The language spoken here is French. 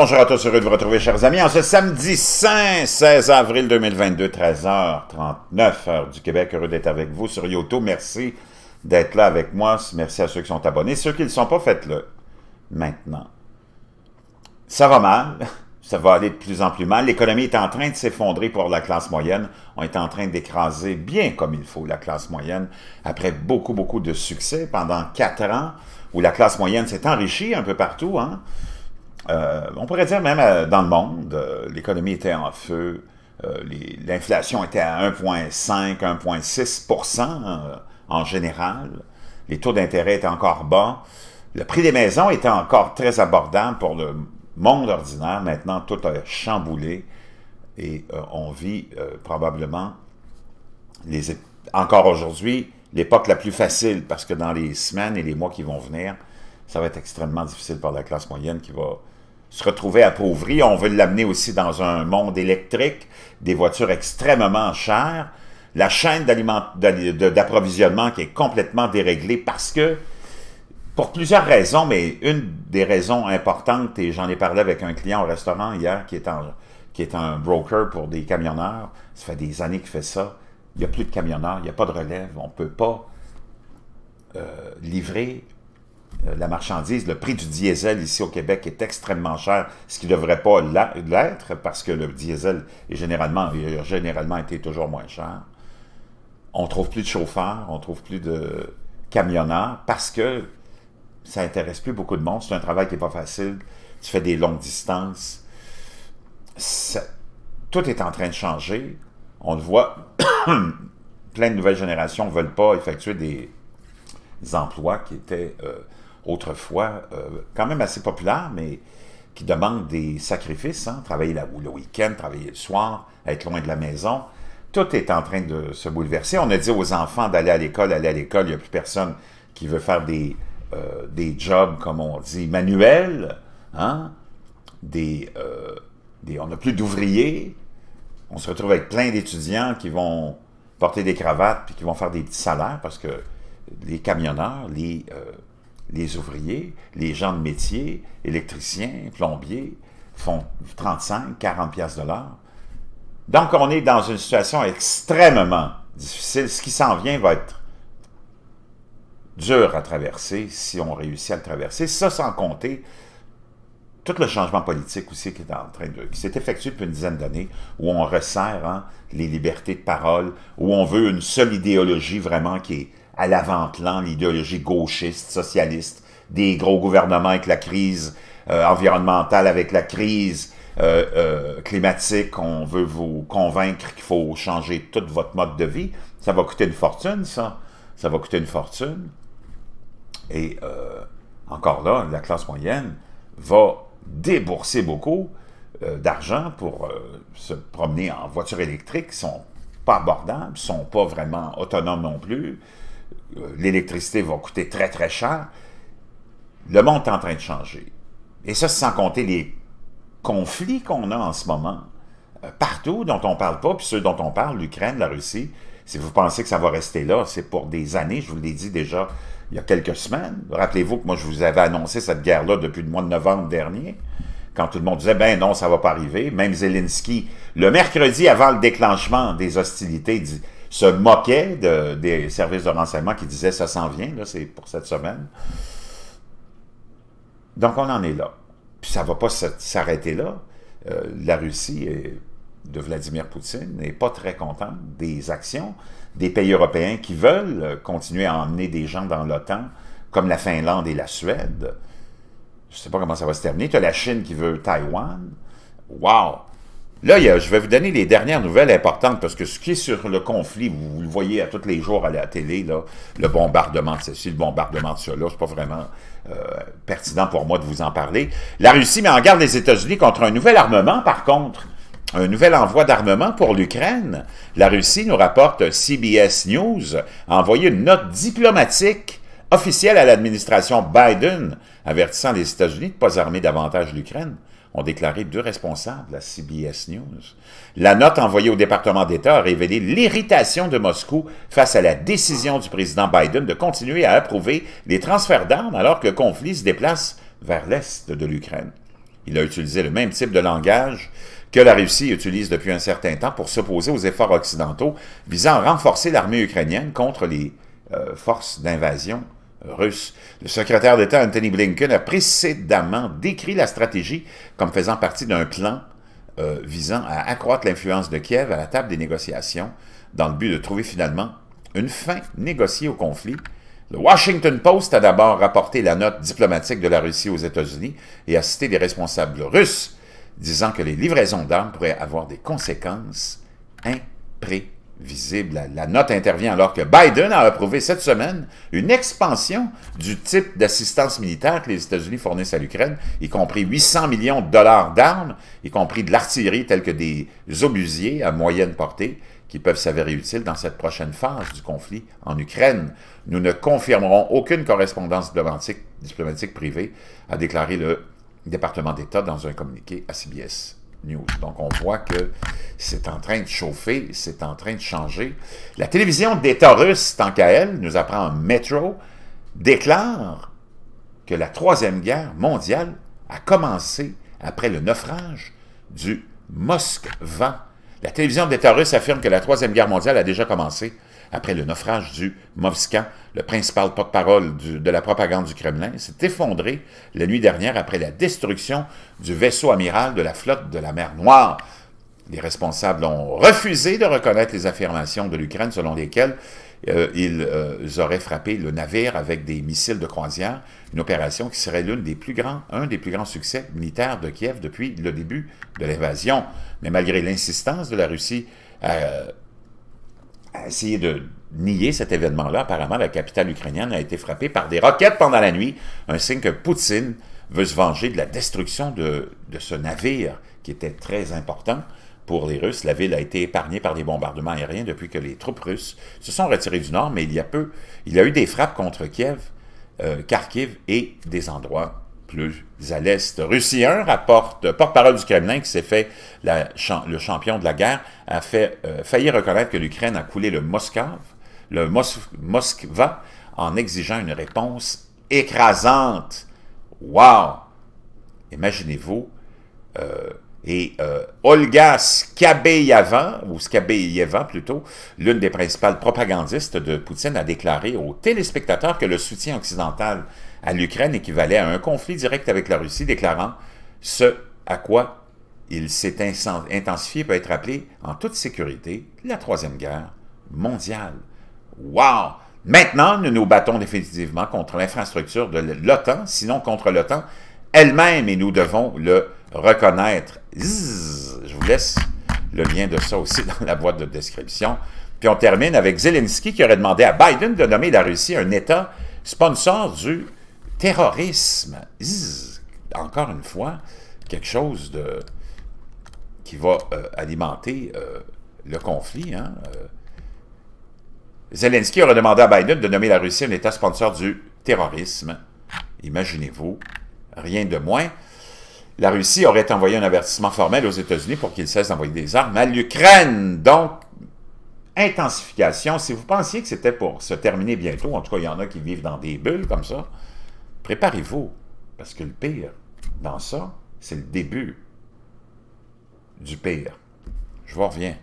bonjour à tous, heureux de vous retrouver, chers amis, en ce samedi 5, 16 avril 2022, 13h39, heure du Québec. Heureux d'être avec vous sur Yoto. Merci d'être là avec moi. Merci à ceux qui sont abonnés. Ceux qui ne le sont pas, faites-le maintenant. Ça va mal. Ça va aller de plus en plus mal. L'économie est en train de s'effondrer pour la classe moyenne. On est en train d'écraser bien comme il faut la classe moyenne après beaucoup, beaucoup de succès pendant quatre ans où la classe moyenne s'est enrichie un peu partout. Hein. Euh, on pourrait dire même euh, dans le monde, euh, l'économie était en feu, l'inflation était à 1,5, 1,6 en général, les taux d'intérêt étaient encore bas, le prix des maisons était encore très abordable pour le monde ordinaire. Maintenant, tout a chamboulé et on vit probablement encore aujourd'hui l'époque la plus facile parce que dans les semaines et les mois qui vont venir, ça va être extrêmement difficile pour la classe moyenne qui va se retrouver appauvri. On veut l'amener aussi dans un monde électrique, des voitures extrêmement chères, la chaîne d'approvisionnement qui est complètement déréglée parce que, pour plusieurs raisons, mais une des raisons importantes, et j'en ai parlé avec un client au restaurant hier qui est, qui est un broker pour des camionneurs, ça fait des années qu'il fait ça, il n'y a plus de camionneurs, il n'y a pas de relève, on ne peut pas euh, livrer euh, la marchandise, le prix du diesel ici au Québec est extrêmement cher, ce qui ne devrait pas l'être parce que le diesel est généralement, a généralement été toujours moins cher. On trouve plus de chauffeurs, on trouve plus de camionneurs parce que ça intéresse plus beaucoup de monde. C'est un travail qui n'est pas facile. Tu fais des longues distances. tout est en train de changer. On le voit. Plein de nouvelles générations ne veulent pas effectuer des, emplois qui étaient euh, autrefois euh, quand même assez populaire, mais qui demande des sacrifices, hein. travailler le week-end, travailler le soir, être loin de la maison. Tout est en train de se bouleverser. On a dit aux enfants d'aller à l'école, aller à l'école, il n'y a plus personne qui veut faire des, euh, des jobs, comme on dit, manuels, hein. euh, des, on n'a plus d'ouvriers. On se retrouve avec plein d'étudiants qui vont porter des cravates puis qui vont faire des petits salaires parce que les camionneurs, les, les ouvriers, les gens de métier, électriciens, plombiers, font 35, 40 piastres de l'heure. Donc, on est dans une situation extrêmement difficile. Ce qui s'en vient va être dur à traverser si on réussit à le traverser. Ça, sans compter tout le changement politique aussi qui est en train de, qui s'est effectué depuis une dizaine d'années, où on resserre hein, les libertés de parole, où on veut une seule idéologie vraiment qui est à l'avant-plan l'idéologie gauchiste, socialiste, des gros gouvernements avec la crise euh, environnementale, avec la crise euh, euh, climatique, on veut vous convaincre qu'il faut changer tout votre mode de vie. Ça va coûter une fortune, ça. Ça va coûter une fortune. Et encore là, la classe moyenne va débourser beaucoup d'argent pour se promener en voiture électrique, Ils sont pas abordables, sont pas vraiment autonomes non plus. Euh, l'électricité va coûter très, très cher. Le monde est en train de changer. Et ça, sans compter les conflits qu'on a en ce moment, euh, partout dont on parle pas, puis ceux dont on parle, l'Ukraine, la Russie, si vous pensez que ça va rester là, c'est pour des années, je vous l'ai dit déjà il y a quelques semaines. Rappelez-vous que moi, je vous avais annoncé cette guerre-là depuis le mois de novembre dernier, quand tout le monde disait, ben non, ça va pas arriver. Même Zelensky, le mercredi avant le déclenchement des hostilités, dit, se moquaient des services de renseignement qui disaient ça s'en vient, là c'est pour cette semaine. Donc on en est là. Puis ça ne va pas s'arrêter là. Euh, la Russie de Vladimir Poutine n'est pas très contente des actions des pays européens qui veulent continuer à emmener des gens dans l'OTAN, comme la Finlande et la Suède. Je ne sais pas comment ça va se terminer. Tu as la Chine qui veut Taïwan. Wow! Là, je vais vous donner les dernières nouvelles importantes, parce que ce qui est sur le conflit, vous, le voyez à tous les jours à la télé, le bombardement de ceci, le bombardement de cela, c'est pas vraiment euh, pertinent pour moi de vous en parler. La Russie met en garde les États-Unis contre un nouvel armement, par contre un nouvel envoi d'armement pour l'Ukraine. La Russie, nous rapporte CBS News, a envoyé une note diplomatique officielle à l'administration Biden avertissant les États-Unis de ne pas armer davantage l'Ukraine ont déclaré deux responsables à CBS News. La note envoyée au département d'État a révélé l'irritation de Moscou face à la décision du président Biden de continuer à approuver les transferts d'armes alors que le conflit se déplace vers l'est de l'Ukraine. Il a utilisé le même type de langage que la Russie utilise depuis un certain temps pour s'opposer aux efforts occidentaux visant à renforcer l'armée ukrainienne contre les euh, forces d'invasion le secrétaire d'État Anthony Blinken a précédemment décrit la stratégie comme faisant partie d'un plan euh, visant à accroître l'influence de Kiev à la table des négociations dans le but de trouver finalement une fin négociée au conflit. Le Washington Post a d'abord rapporté la note diplomatique de la Russie aux États-Unis et a cité des responsables russes disant que les livraisons d'armes pourraient avoir des conséquences incroyables visible. La, note intervient alors que Biden a approuvé cette semaine une expansion du type d'assistance militaire que les États-Unis fournissent à l'Ukraine, y compris 800 millions de dollars d'armes, y compris de l'artillerie telle que des obusiers à moyenne portée, qui peuvent s'avérer utiles dans cette prochaine phase du conflit en Ukraine. Nous ne confirmerons aucune correspondance diplomatique privée, a déclaré le département d'État dans un communiqué à CBS. Donc, on voit que c'est en train de chauffer, c'est en train de changer. La télévision d'État russe, tant qu'à elle, nous apprend Metro, déclare que la Troisième Guerre mondiale a commencé après le naufrage du Moskva. La télévision d'État russe affirme que la Troisième Guerre mondiale a déjà commencé après le naufrage du Movska, le principal porte-parole de la propagande du Kremlin, s'est effondré la nuit dernière après la destruction du vaisseau amiral de la flotte de la mer Noire. Les responsables ont refusé de reconnaître les affirmations de l'Ukraine selon lesquelles euh, ils, euh, auraient frappé le navire avec des missiles de croisière, une opération qui serait l'un des plus grands, succès militaires de Kiev depuis le début de l'invasion. Mais malgré l'insistance de la Russie euh, a essayer de nier cet événement-là. Apparemment, la capitale ukrainienne a été frappée par des roquettes pendant la nuit, un signe que Poutine veut se venger de la destruction de, de ce navire qui était très important pour les Russes. La ville a été épargnée par des bombardements aériens depuis que les troupes russes se sont retirées du nord, mais il y a peu, il y a eu des frappes contre Kiev, euh, Kharkiv et des endroits plus à l'est 1 rapporte, porte-parole du Kremlin, qui s'est fait le champion de la guerre, a fait euh, failli reconnaître que l'Ukraine a coulé le Moscave, le Moskva, en exigeant une réponse écrasante. Wow! Imaginez-vous euh, et euh, Olga Skabeyeva, ou Skabeyeva plutôt, l'une des principales propagandistes de Poutine, a déclaré aux téléspectateurs que le soutien occidental à l'Ukraine équivalait à un conflit direct avec la Russie, déclarant ce à quoi il s'est intensifié peut être appelé en toute sécurité la Troisième Guerre mondiale. Wow! Maintenant, nous nous battons définitivement contre l'infrastructure de l'OTAN, sinon contre l'OTAN elle-même, et nous devons le reconnaître. je vous laisse le lien de ça aussi dans la boîte de description. Puis on termine avec Zelensky qui aurait demandé à Biden de nommer la Russie un État sponsor du terrorisme. encore une fois, quelque chose de qui va euh, alimenter euh, le conflit. Hein, euh. Zelensky aurait demandé à Biden de nommer la Russie un État sponsor du terrorisme. Imaginez-vous, rien de moins la Russie aurait envoyé un avertissement formel aux États-Unis pour qu'ils cessent d'envoyer des armes à l'Ukraine. Donc, intensification. Si vous pensiez que c'était pour se terminer bientôt, en tout cas, il y en a qui vivent dans des bulles comme ça, préparez-vous. Parce que le pire dans ça, c'est le début du pire. Je vous reviens.